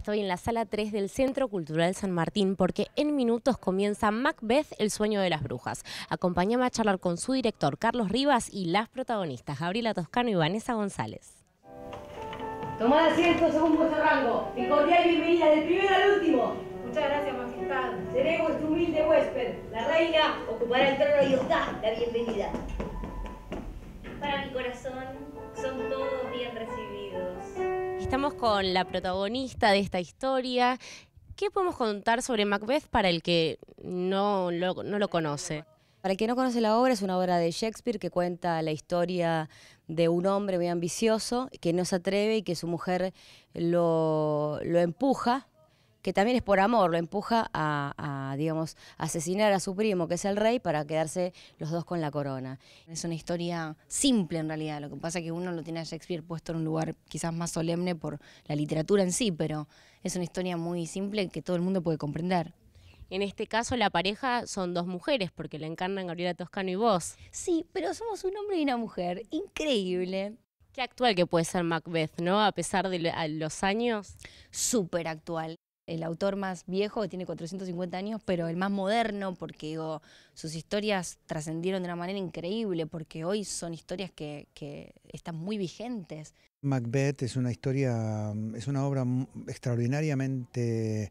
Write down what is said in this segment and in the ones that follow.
Estoy en la sala 3 del Centro Cultural San Martín porque en minutos comienza Macbeth, el sueño de las brujas. Acompáñame a charlar con su director, Carlos Rivas, y las protagonistas, Gabriela Toscano y Vanessa González. Tomad asiento según vuestro rango. En cordial bienvenida del primero al último. Muchas gracias, majestad. Seré vuestro humilde huésped. La reina ocupará el trono y os da la bienvenida. Estamos con la protagonista de esta historia. ¿Qué podemos contar sobre Macbeth para el que no lo, no lo conoce? Para el que no conoce la obra, es una obra de Shakespeare que cuenta la historia de un hombre muy ambicioso que no se atreve y que su mujer lo, empuja, que también es por amor, lo empuja a digamos, asesinar a su primo, que es el rey, para quedarse los dos con la corona. Es una historia simple en realidad, lo que pasa es que uno lo tiene a Shakespeare puesto en un lugar quizás más solemne por la literatura en sí, pero es una historia muy simple que todo el mundo puede comprender. En este caso la pareja son dos mujeres, porque la encarnan Gabriela Toscano y vos. Sí, pero somos un hombre y una mujer, increíble. Qué actual que puede ser Macbeth, ¿no? A pesar de los años. Súper actual el autor más viejo, que tiene 450 años, pero el más moderno, porque sus historias trascendieron de una manera increíble, porque hoy son historias que, están muy vigentes. Macbeth es una historia, mm, es una obra mm, extraordinariamente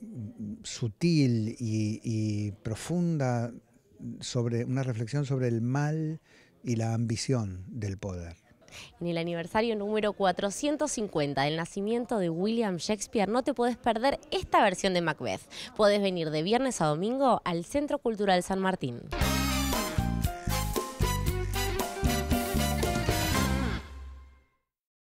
mm, sutil y, y profunda sobre una reflexión sobre el mal y la ambición del poder. En el aniversario número 450 del nacimiento de William Shakespeare no te puedes perder esta versión de Macbeth. Puedes venir de viernes a domingo al Centro Cultural San Martín.